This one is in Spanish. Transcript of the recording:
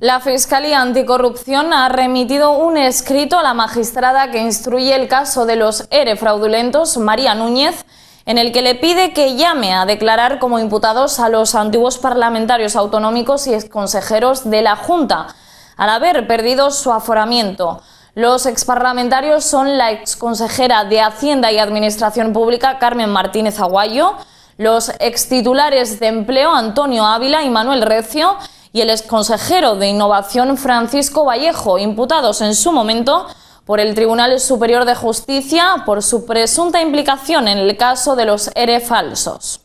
La Fiscalía Anticorrupción ha remitido un escrito a la magistrada que instruye el caso de los ERE fraudulentos, María Núñez, en el que le pide que llame a declarar como imputados a los antiguos parlamentarios autonómicos y exconsejeros de la Junta, al haber perdido su aforamiento. Los exparlamentarios son la exconsejera de Hacienda y Administración Pública, Carmen Martínez Aguayo, los extitulares de Empleo, Antonio Ávila y Manuel Recio, y el exconsejero de Innovación Francisco Vallejo, imputados en su momento por el Tribunal Superior de Justicia por su presunta implicación en el caso de los ERE e falsos.